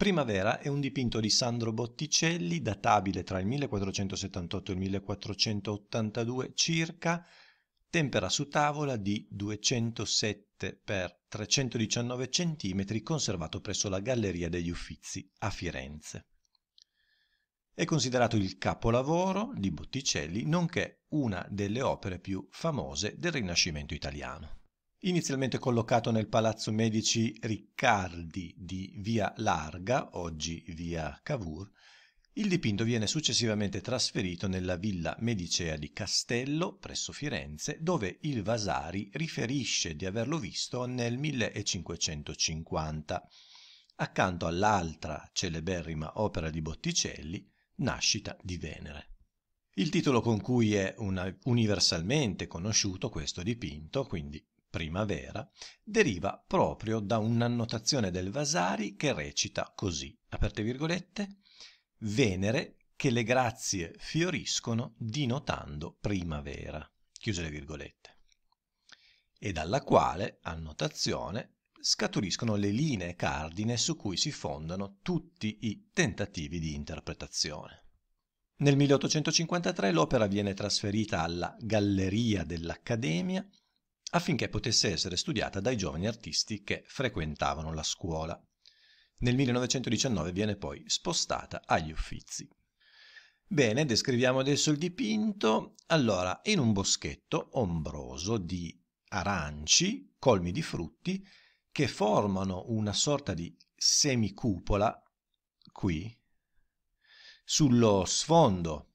Primavera è un dipinto di Sandro Botticelli, databile tra il 1478 e il 1482 circa, tempera su tavola di 207 x 319 cm, conservato presso la Galleria degli Uffizi a Firenze. È considerato il capolavoro di Botticelli, nonché una delle opere più famose del Rinascimento italiano. Inizialmente collocato nel Palazzo Medici Riccardi di Via Larga, oggi Via Cavour, il dipinto viene successivamente trasferito nella Villa Medicea di Castello, presso Firenze, dove il Vasari riferisce di averlo visto nel 1550, accanto all'altra celeberrima opera di Botticelli, Nascita di Venere. Il titolo con cui è una, universalmente conosciuto questo dipinto, quindi primavera, deriva proprio da un'annotazione del Vasari che recita così, aperte virgolette, Venere che le grazie fioriscono dinotando primavera, chiuse le virgolette, e dalla quale annotazione scaturiscono le linee cardine su cui si fondano tutti i tentativi di interpretazione. Nel 1853 l'opera viene trasferita alla Galleria dell'Accademia affinché potesse essere studiata dai giovani artisti che frequentavano la scuola. Nel 1919 viene poi spostata agli Uffizi. Bene, descriviamo adesso il dipinto. Allora, in un boschetto ombroso di aranci, colmi di frutti, che formano una sorta di semicupola, qui, sullo sfondo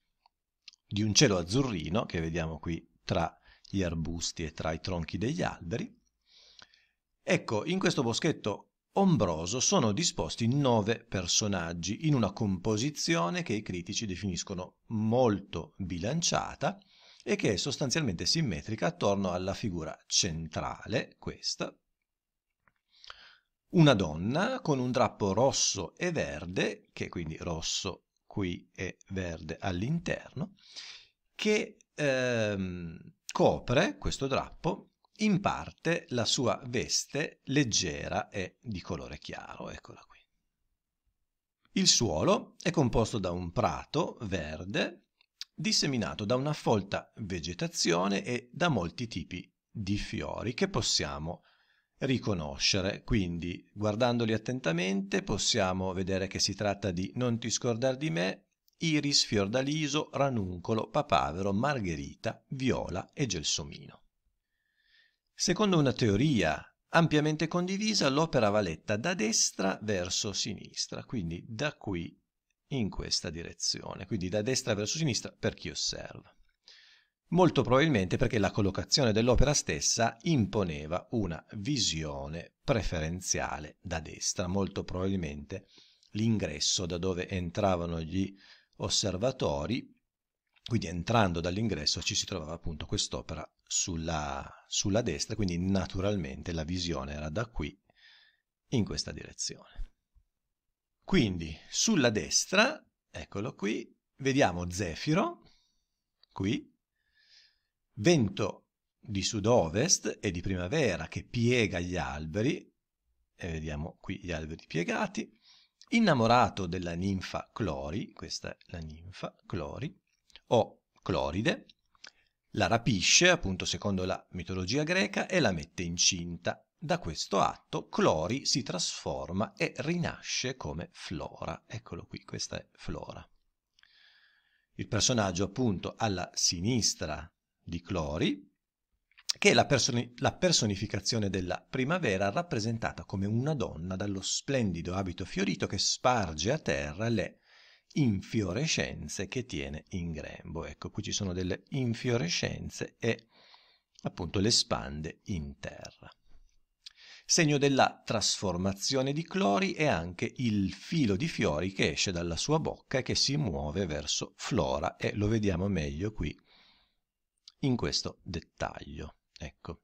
di un cielo azzurrino che vediamo qui tra gli arbusti e tra i tronchi degli alberi. Ecco, in questo boschetto ombroso sono disposti nove personaggi in una composizione che i critici definiscono molto bilanciata e che è sostanzialmente simmetrica attorno alla figura centrale, questa, una donna con un drappo rosso e verde, che quindi rosso qui e verde all'interno, che ehm, copre questo drappo in parte la sua veste leggera e di colore chiaro, eccola qui. Il suolo è composto da un prato verde disseminato da una folta vegetazione e da molti tipi di fiori che possiamo riconoscere. Quindi, guardandoli attentamente, possiamo vedere che si tratta di Non ti scordar di me, iris, fiordaliso, ranuncolo, papavero, margherita, viola e gelsomino. Secondo una teoria ampiamente condivisa, l'opera va letta da destra verso sinistra, quindi da qui in questa direzione, quindi da destra verso sinistra per chi osserva. Molto probabilmente perché la collocazione dell'opera stessa imponeva una visione preferenziale da destra, molto probabilmente l'ingresso da dove entravano gli osservatori, quindi entrando dall'ingresso ci si trovava appunto quest'opera sulla, sulla destra, quindi naturalmente la visione era da qui in questa direzione. Quindi sulla destra, eccolo qui, vediamo Zefiro, qui, vento di sud-ovest e di primavera che piega gli alberi, e vediamo qui gli alberi piegati, Innamorato della ninfa Clori, questa è la ninfa Clori, o Cloride, la rapisce, appunto secondo la mitologia greca, e la mette incinta. Da questo atto Clori si trasforma e rinasce come Flora. Eccolo qui, questa è Flora. Il personaggio appunto alla sinistra di Clori che la, personi- la personificazione della primavera rappresentata come una donna dallo splendido abito fiorito che sparge a terra le infiorescenze che tiene in grembo. Ecco, qui ci sono delle infiorescenze e appunto le spande in terra. Segno della trasformazione di Clori è anche il filo di fiori che esce dalla sua bocca e che si muove verso Flora e lo vediamo meglio qui in questo dettaglio. Ecco,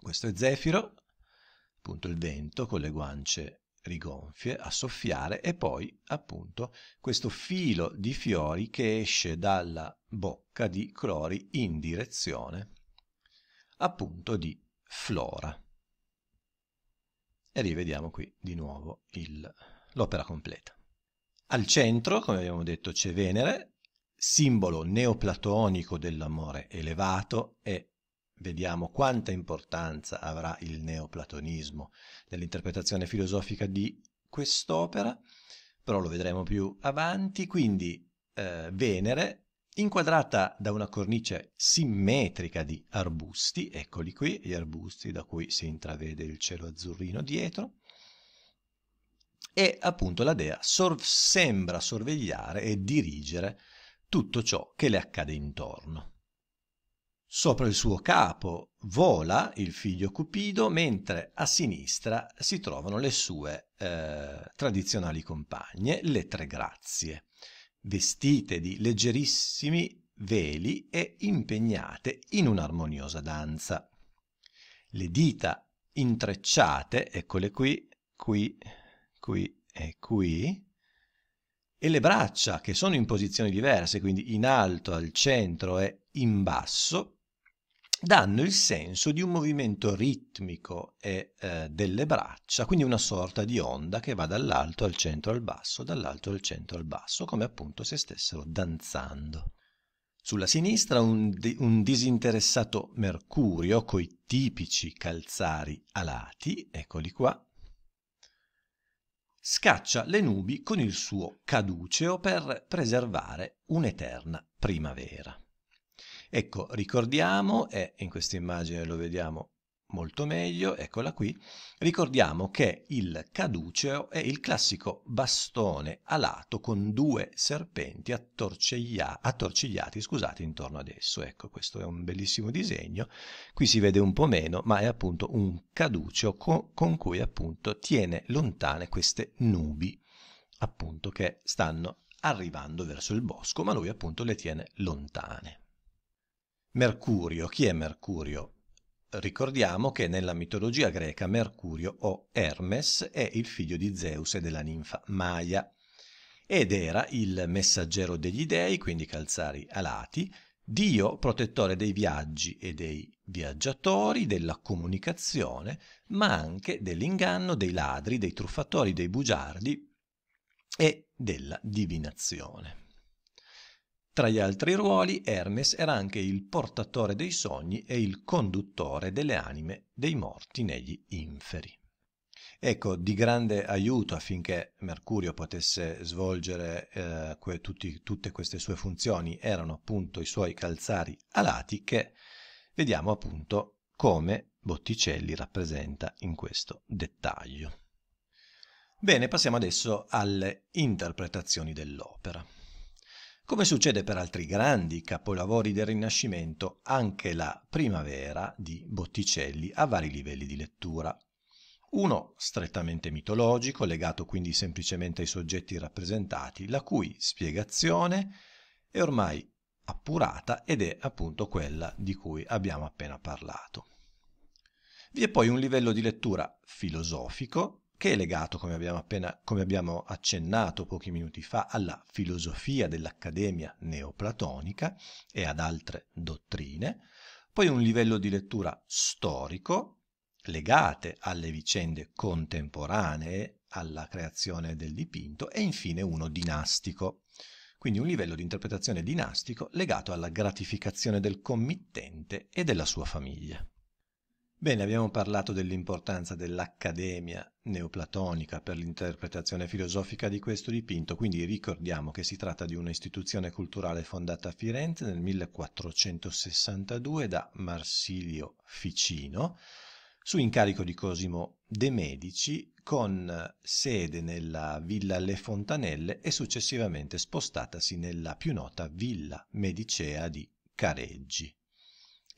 questo è Zefiro, appunto il vento con le guance rigonfie a soffiare e poi appunto questo filo di fiori che esce dalla bocca di Clori in direzione appunto di Flora. E rivediamo qui di nuovo l'opera completa. Al centro, come abbiamo detto, c'è Venere, simbolo neoplatonico dell'amore elevato e Vediamo quanta importanza avrà il neoplatonismo nell'interpretazione filosofica di quest'opera, però lo vedremo più avanti. Quindi eh, Venere, inquadrata da una cornice simmetrica di arbusti, eccoli qui, gli arbusti da cui si intravede il cielo azzurrino dietro, e appunto la dea sor- sembra sorvegliare e dirigere tutto ciò che le accade intorno. Sopra il suo capo vola il figlio Cupido, mentre a sinistra si trovano le sue eh, tradizionali compagne, le tre grazie, vestite di leggerissimi veli e impegnate in un'armoniosa danza. Le dita intrecciate, eccole qui, qui, qui e qui, e le braccia che sono in posizioni diverse, quindi in alto, al centro e in basso, danno il senso di un movimento ritmico e, eh, delle braccia, quindi una sorta di onda che va dall'alto al centro al basso, dall'alto al centro al basso, come appunto se stessero danzando. Sulla sinistra un, di- un disinteressato Mercurio coi tipici calzari alati, eccoli qua, scaccia le nubi con il suo caduceo per preservare un'eterna primavera. Ecco, ricordiamo, e in questa immagine lo vediamo molto meglio, eccola qui, ricordiamo che il caduceo è il classico bastone alato con due serpenti attorciglia attorcigliati scusate, intorno ad esso. Ecco, questo è un bellissimo disegno, qui si vede un po' meno, ma è appunto un caduceo co con cui appunto tiene lontane queste nubi, appunto che stanno arrivando verso il bosco, ma lui appunto le tiene lontane. Mercurio, chi è Mercurio? Ricordiamo che nella mitologia greca Mercurio o Hermes è il figlio di Zeus e della ninfa Maia ed era il messaggero degli dei, quindi calzari alati, dio protettore dei viaggi e dei viaggiatori, della comunicazione, ma anche dell'inganno, dei ladri, dei truffatori, dei bugiardi e della divinazione. Tra gli altri ruoli, Hermes era anche il portatore dei sogni e il conduttore delle anime dei morti negli inferi. Ecco, di grande aiuto affinché Mercurio potesse svolgere eh, que, tutti, tutte queste sue funzioni erano appunto i suoi calzari alati che vediamo appunto come Botticelli rappresenta in questo dettaglio. Bene, passiamo adesso alle interpretazioni dell'opera. Come succede per altri grandi capolavori del Rinascimento, anche la Primavera di Botticelli ha vari livelli di lettura. Uno strettamente mitologico, legato quindi semplicemente ai soggetti rappresentati, la cui spiegazione è ormai appurata ed è appunto quella di cui abbiamo appena parlato. Vi è poi un livello di lettura filosofico, che è legato, come abbiamo, appena, come abbiamo accennato pochi minuti fa, alla filosofia dell'Accademia neoplatonica e ad altre dottrine, poi un livello di lettura storico, legate alle vicende contemporanee alla creazione del dipinto, e infine uno dinastico, quindi un livello di interpretazione dinastico legato alla gratificazione del committente e della sua famiglia. Bene, abbiamo parlato dell'importanza dell'accademia neoplatonica per l'interpretazione filosofica di questo dipinto, quindi ricordiamo che si tratta di un'istituzione culturale fondata a Firenze nel 1462 da Marsilio Ficino, su incarico di Cosimo de' Medici, con sede nella Villa Le Fontanelle e successivamente spostatasi nella più nota Villa Medicea di Careggi.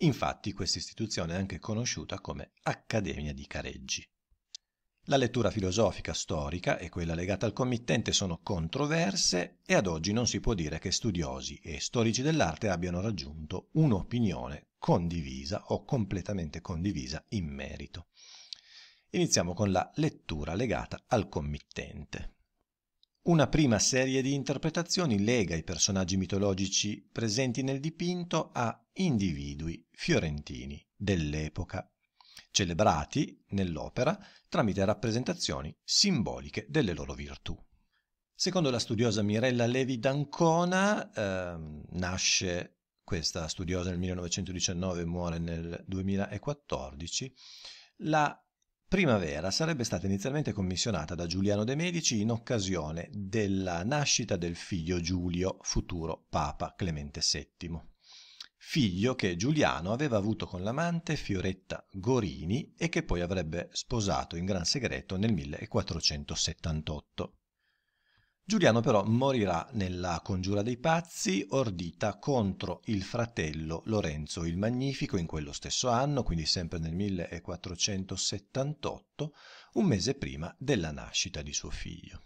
Infatti questa istituzione è anche conosciuta come Accademia di Careggi. La lettura filosofica storica e quella legata al committente sono controverse e ad oggi non si può dire che studiosi e storici dell'arte abbiano raggiunto un'opinione condivisa o completamente condivisa in merito. Iniziamo con la lettura legata al committente. Una prima serie di interpretazioni lega i personaggi mitologici presenti nel dipinto a individui fiorentini dell'epoca, celebrati nell'opera tramite rappresentazioni simboliche delle loro virtù. Secondo la studiosa Mirella Levi d'Ancona, eh, nasce questa studiosa nel 1919 e muore nel 2014, la Primavera sarebbe stata inizialmente commissionata da Giuliano de' Medici in occasione della nascita del figlio Giulio, futuro Papa Clemente VII. Figlio che Giuliano aveva avuto con l'amante Fioretta Gorini e che poi avrebbe sposato in gran segreto nel 1478. Giuliano però morirà nella congiura dei pazzi ordita contro il fratello Lorenzo il Magnifico in quello stesso anno, quindi sempre nel 1478, un mese prima della nascita di suo figlio.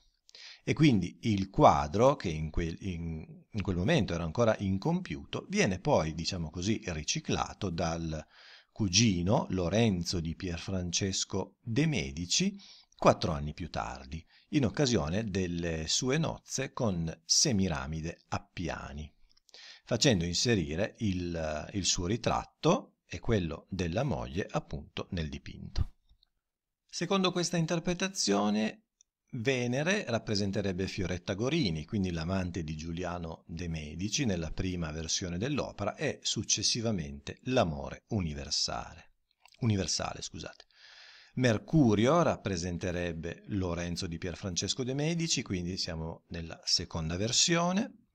E quindi il quadro, che in quel, in, in quel momento era ancora incompiuto, viene poi, diciamo così, riciclato dal cugino Lorenzo di Pierfrancesco de Medici quattro anni più tardi, in occasione delle sue nozze con Semiramide Appiani, facendo inserire il, il suo ritratto e quello della moglie appunto nel dipinto. Secondo questa interpretazione Venere rappresenterebbe Fioretta Gorini, quindi l'amante di Giuliano de' Medici nella prima versione dell'opera e successivamente l'amore universale. universale scusate. Mercurio rappresenterebbe Lorenzo di Pierfrancesco de' Medici, quindi siamo nella seconda versione.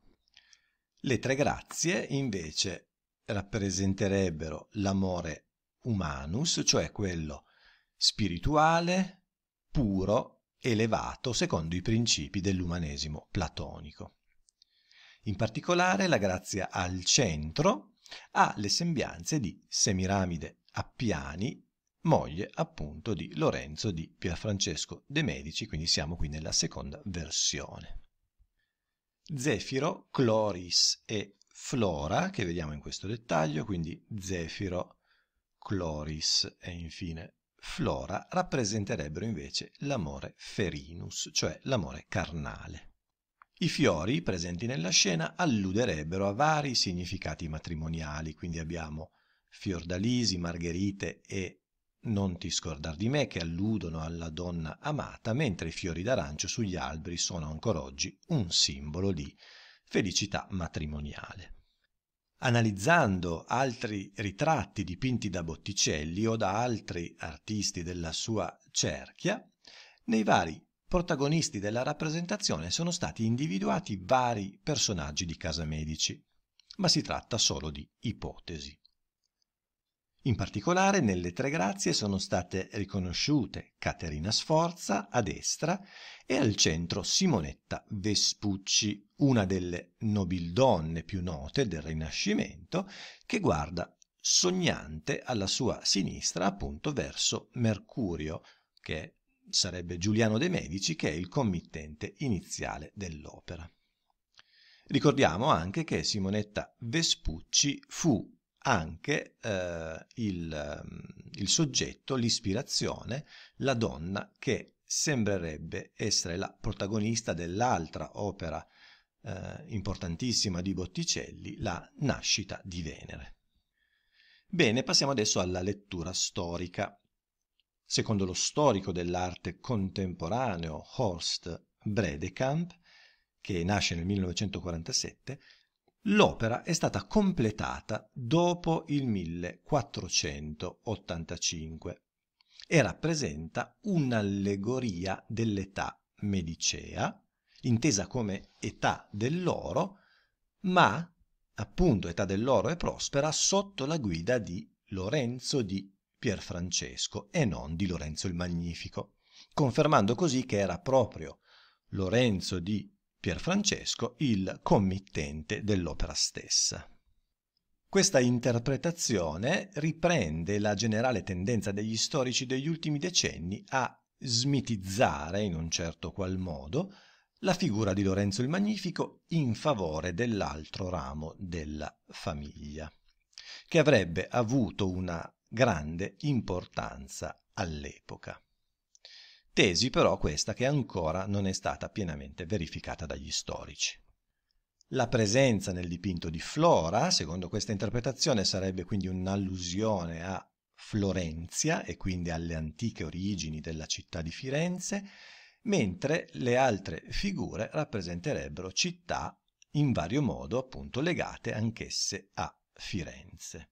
Le tre grazie invece rappresenterebbero l'amore umanus, cioè quello spirituale, puro, elevato, secondo i principi dell'umanesimo platonico. In particolare la grazia al centro ha le sembianze di Semiramide a piani moglie appunto di Lorenzo di Pierfrancesco de' Medici, quindi siamo qui nella seconda versione. Zefiro, Cloris e Flora, che vediamo in questo dettaglio, quindi Zefiro, Cloris e infine Flora, rappresenterebbero invece l'amore ferinus, cioè l'amore carnale. I fiori presenti nella scena alluderebbero a vari significati matrimoniali, quindi abbiamo fiordalisi, margherite e non ti scordar di me che alludono alla donna amata, mentre i fiori d'arancio sugli alberi sono ancora oggi un simbolo di felicità matrimoniale. Analizzando altri ritratti dipinti da Botticelli o da altri artisti della sua cerchia, nei vari protagonisti della rappresentazione sono stati individuati vari personaggi di Casa Medici, ma si tratta solo di ipotesi. In particolare nelle Tre Grazie sono state riconosciute Caterina Sforza a destra e al centro Simonetta Vespucci, una delle nobildonne più note del Rinascimento, che guarda sognante alla sua sinistra appunto verso Mercurio, che sarebbe Giuliano de' Medici, che è il committente iniziale dell'opera. Ricordiamo anche che Simonetta Vespucci fu anche eh, il, mm, il soggetto, l'ispirazione, la donna che sembrerebbe essere la protagonista dell'altra opera eh, importantissima di Botticelli, la nascita di Venere. Bene, passiamo adesso alla lettura storica. Secondo lo storico dell'arte contemporaneo Horst Bredekamp, che nasce nel 1947, L'opera è stata completata dopo il 1485 e rappresenta un'allegoria dell'età medicea, intesa come età dell'oro, ma appunto età dell'oro e prospera sotto la guida di Lorenzo di Pierfrancesco e non di Lorenzo il Magnifico, confermando così che era proprio Lorenzo di Pierfrancesco il committente dell'opera stessa. Questa interpretazione riprende la generale tendenza degli storici degli ultimi decenni a smitizzare, in un certo qual modo, la figura di Lorenzo il Magnifico in favore dell'altro ramo della famiglia, che avrebbe avuto una grande importanza all'epoca tesi però questa che ancora non è stata pienamente verificata dagli storici. La presenza nel dipinto di Flora, secondo questa interpretazione, sarebbe quindi un'allusione a Florenzia e quindi alle antiche origini della città di Firenze, mentre le altre figure rappresenterebbero città in vario modo appunto legate anch'esse a Firenze.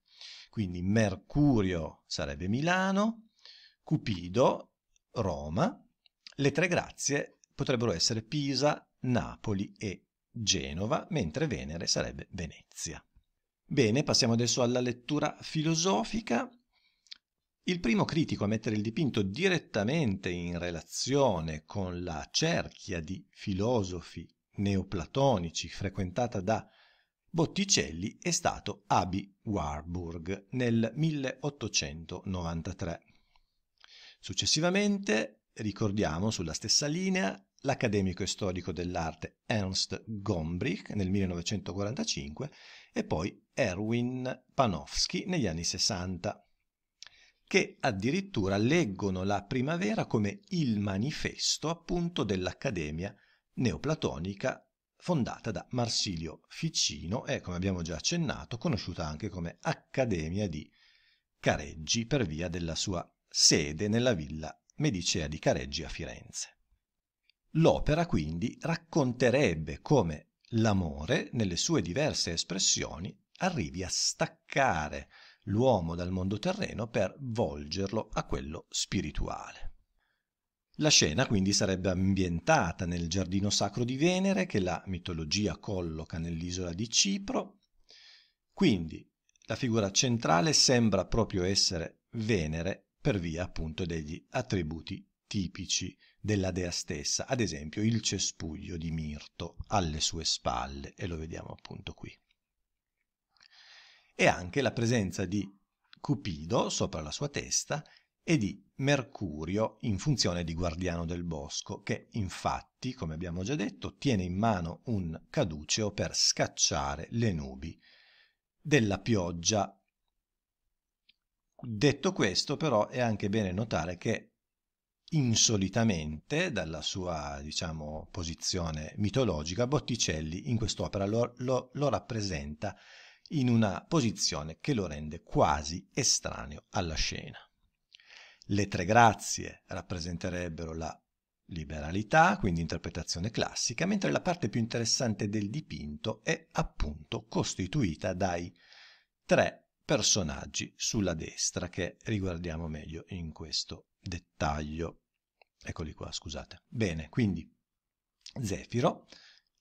Quindi Mercurio sarebbe Milano, Cupido Roma, le tre grazie potrebbero essere Pisa, Napoli e Genova, mentre Venere sarebbe Venezia. Bene, passiamo adesso alla lettura filosofica. Il primo critico a mettere il dipinto direttamente in relazione con la cerchia di filosofi neoplatonici frequentata da Botticelli è stato Abi Warburg nel 1893. Successivamente ricordiamo sulla stessa linea l'accademico e storico dell'arte Ernst Gombrich nel 1945 e poi Erwin Panofsky negli anni 60, che addirittura leggono la primavera come il manifesto appunto dell'Accademia neoplatonica fondata da Marsilio Ficino e, come abbiamo già accennato, conosciuta anche come Accademia di Careggi per via della sua sede nella villa Medicea di Careggi a Firenze. L'opera quindi racconterebbe come l'amore, nelle sue diverse espressioni, arrivi a staccare l'uomo dal mondo terreno per volgerlo a quello spirituale. La scena quindi sarebbe ambientata nel giardino sacro di Venere che la mitologia colloca nell'isola di Cipro, quindi la figura centrale sembra proprio essere Venere per via appunto degli attributi tipici della dea stessa, ad esempio il cespuglio di mirto alle sue spalle, e lo vediamo appunto qui. E anche la presenza di Cupido sopra la sua testa e di Mercurio in funzione di guardiano del bosco, che infatti, come abbiamo già detto, tiene in mano un caduceo per scacciare le nubi della pioggia Detto questo, però, è anche bene notare che insolitamente dalla sua diciamo, posizione mitologica, Botticelli in quest'opera lo, lo, lo, rappresenta in una posizione che lo rende quasi estraneo alla scena. Le tre grazie rappresenterebbero la liberalità, quindi interpretazione classica, mentre la parte più interessante del dipinto è appunto costituita dai tre personaggi sulla destra che riguardiamo meglio in questo dettaglio. Eccoli qua, scusate. Bene, quindi Zefiro,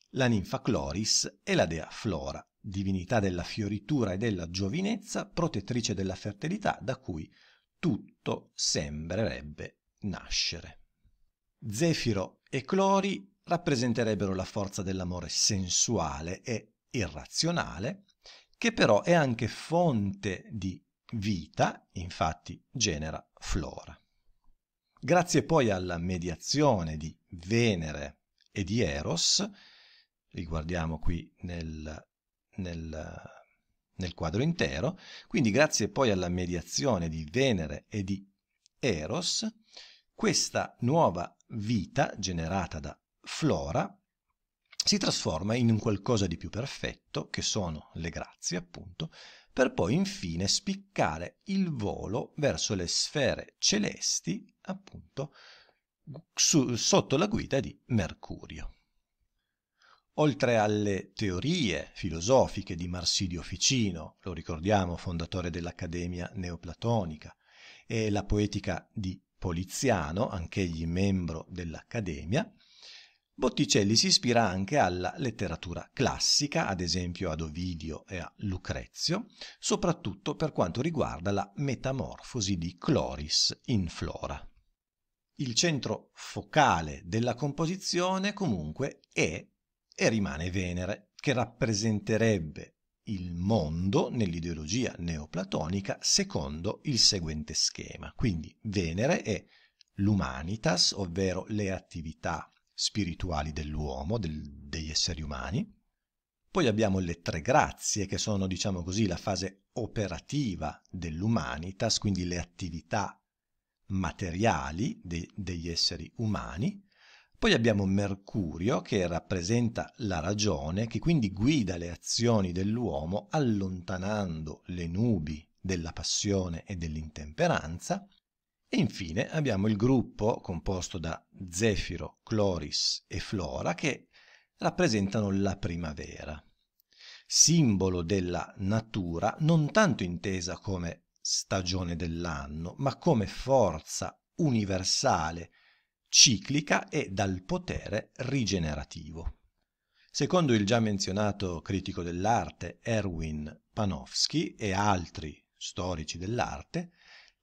la ninfa Cloris e la dea Flora, divinità della fioritura e della giovinezza, protettrice della fertilità da cui tutto sembrerebbe nascere. Zefiro e Clori rappresenterebbero la forza dell'amore sensuale e irrazionale, che però è anche fonte di vita, infatti genera flora. Grazie poi alla mediazione di Venere e di Eros, riguardiamo qui nel, nel, nel quadro intero, quindi grazie poi alla mediazione di Venere e di Eros, questa nuova vita generata da Flora si trasforma in un qualcosa di più perfetto, che sono le grazie appunto, per poi infine spiccare il volo verso le sfere celesti, appunto, su, sotto la guida di Mercurio. Oltre alle teorie filosofiche di Marsilio Ficino, lo ricordiamo, fondatore dell'Accademia Neoplatonica, e la poetica di Poliziano, anch'egli membro dell'Accademia, Botticelli si ispira anche alla letteratura classica, ad esempio ad Ovidio e a Lucrezio, soprattutto per quanto riguarda la metamorfosi di Cloris in Flora. Il centro focale della composizione comunque è e rimane Venere, che rappresenterebbe il mondo nell'ideologia neoplatonica secondo il seguente schema. Quindi Venere è l'humanitas, ovvero le attività spirituali dell'uomo, del, degli esseri umani. Poi abbiamo le tre grazie, che sono, diciamo così, la fase operativa dell'umanitas, quindi le attività materiali de, degli esseri umani. Poi abbiamo Mercurio, che rappresenta la ragione, che quindi guida le azioni dell'uomo allontanando le nubi della passione e dell'intemperanza. E infine abbiamo il gruppo composto da Zefiro, Cloris e Flora che rappresentano la primavera, simbolo della natura non tanto intesa come stagione dell'anno, ma come forza universale, ciclica e dal potere rigenerativo. Secondo il già menzionato critico dell'arte Erwin Panofsky e altri storici dell'arte,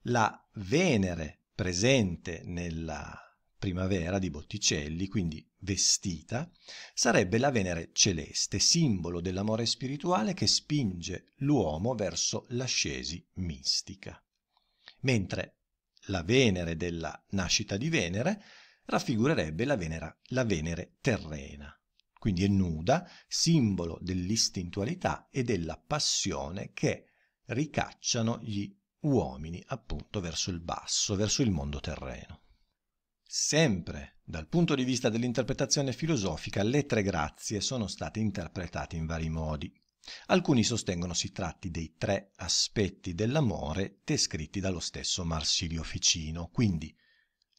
la Venere presente nella primavera di Botticelli, quindi vestita, sarebbe la Venere celeste, simbolo dell'amore spirituale che spinge l'uomo verso l'ascesi mistica. Mentre la Venere della nascita di Venere raffigurerebbe la, Venera, la Venere terrena, quindi è nuda, simbolo dell'istintualità e della passione che ricacciano gli uomini appunto verso il basso, verso il mondo terreno. Sempre dal punto di vista dell'interpretazione filosofica, le tre grazie sono state interpretate in vari modi. Alcuni sostengono si tratti dei tre aspetti dell'amore descritti dallo stesso Marsilio Ficino, quindi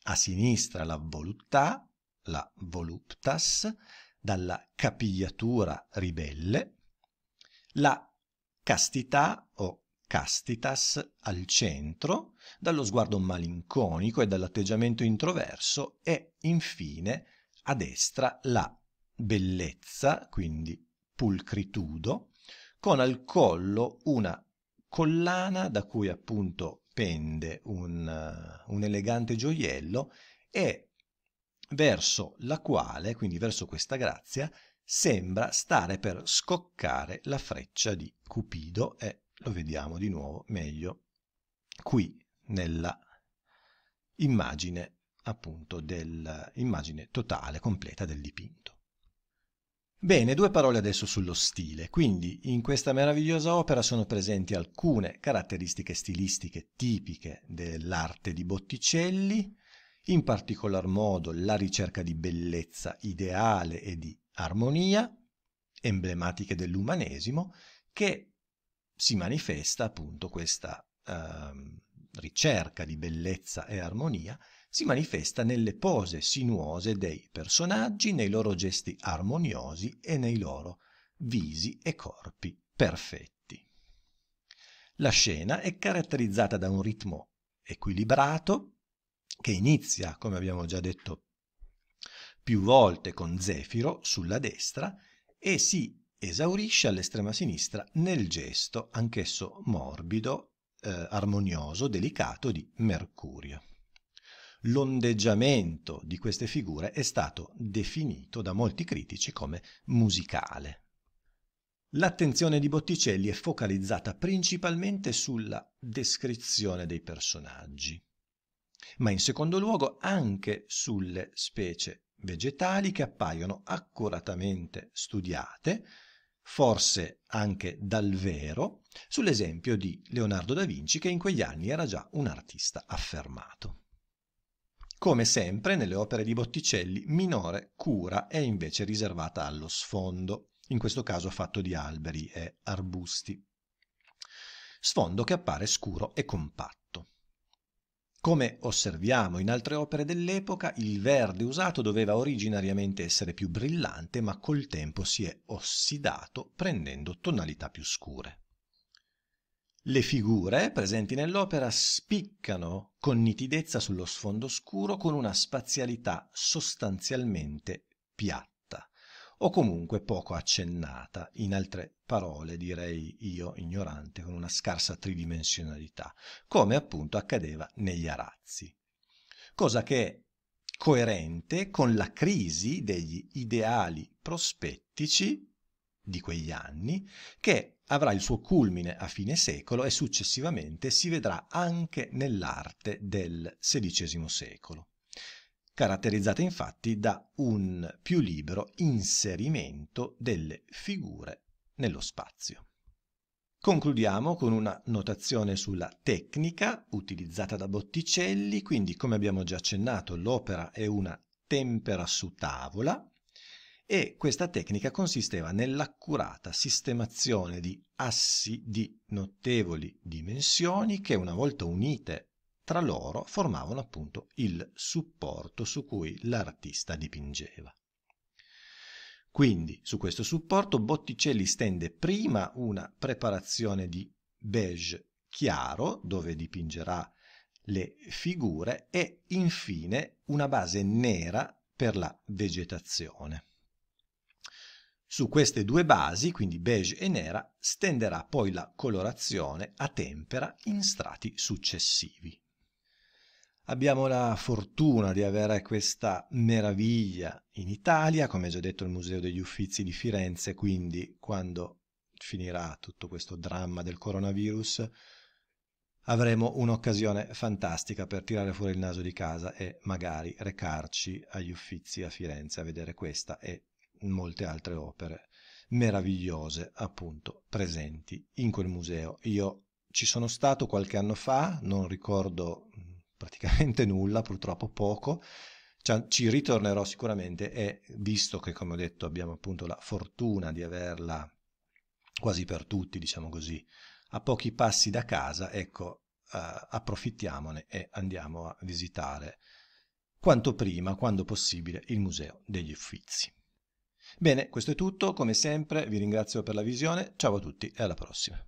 a sinistra la voluttà, la voluptas, dalla capigliatura ribelle, la castità o Castitas al centro, dallo sguardo malinconico e dall'atteggiamento introverso e infine a destra la bellezza, quindi pulcritudo, con al collo una collana da cui appunto pende un, un elegante gioiello e verso la quale, quindi verso questa grazia, sembra stare per scoccare la freccia di Cupido e lo vediamo di nuovo meglio qui nella immagine appunto dell'immagine totale completa del dipinto. Bene, due parole adesso sullo stile. Quindi in questa meravigliosa opera sono presenti alcune caratteristiche stilistiche tipiche dell'arte di Botticelli, in particolar modo la ricerca di bellezza ideale e di armonia, emblematiche dell'umanesimo, che si manifesta appunto questa eh, ricerca di bellezza e armonia, si manifesta nelle pose sinuose dei personaggi, nei loro gesti armoniosi e nei loro visi e corpi perfetti. La scena è caratterizzata da un ritmo equilibrato che inizia, come abbiamo già detto più volte, con Zefiro sulla destra e si esaurisce all'estrema sinistra nel gesto, anch'esso morbido, eh, armonioso, delicato di Mercurio. L'ondeggiamento di queste figure è stato definito da molti critici come musicale. L'attenzione di Botticelli è focalizzata principalmente sulla descrizione dei personaggi, ma in secondo luogo anche sulle specie vegetali che appaiono accuratamente studiate forse anche dal vero, sull'esempio di Leonardo da Vinci che in quegli anni era già un artista affermato. Come sempre nelle opere di Botticelli, minore cura è invece riservata allo sfondo, in questo caso fatto di alberi e arbusti. Sfondo che appare scuro e compatto. Come osserviamo in altre opere dell'epoca, il verde usato doveva originariamente essere più brillante, ma col tempo si è ossidato prendendo tonalità più scure. Le figure presenti nell'opera spiccano con nitidezza sullo sfondo scuro con una spazialità sostanzialmente piatta o comunque poco accennata in altre parole, direi io ignorante, con una scarsa tridimensionalità, come appunto accadeva negli arazzi. Cosa che è coerente con la crisi degli ideali prospettici di quegli anni, che avrà il suo culmine a fine secolo e successivamente si vedrà anche nell'arte del XVI secolo caratterizzata infatti da un più libero inserimento delle figure nello spazio. Concludiamo con una notazione sulla tecnica utilizzata da Botticelli, quindi come abbiamo già accennato l'opera è una tempera su tavola e questa tecnica consisteva nell'accurata sistemazione di assi di notevoli dimensioni che una volta unite tra loro formavano appunto il supporto su cui l'artista dipingeva. Quindi su questo supporto Botticelli stende prima una preparazione di beige chiaro dove dipingerà le figure e infine una base nera per la vegetazione. Su queste due basi, quindi beige e nera, stenderà poi la colorazione a tempera in strati successivi. Abbiamo la fortuna di avere questa meraviglia in Italia, come già detto il Museo degli Uffizi di Firenze, quindi quando finirà tutto questo dramma del coronavirus avremo un'occasione fantastica per tirare fuori il naso di casa e magari recarci agli Uffizi a Firenze a vedere questa e molte altre opere meravigliose appunto presenti in quel museo. Io ci sono stato qualche anno fa, non ricordo praticamente nulla, purtroppo poco, ci ritornerò sicuramente e visto che come ho detto abbiamo appunto la fortuna di averla quasi per tutti, diciamo così, a pochi passi da casa, ecco, eh, approfittiamone e andiamo a visitare quanto prima, quando possibile, il Museo degli Uffizi. Bene, questo è tutto, come sempre vi ringrazio per la visione, ciao a tutti e alla prossima.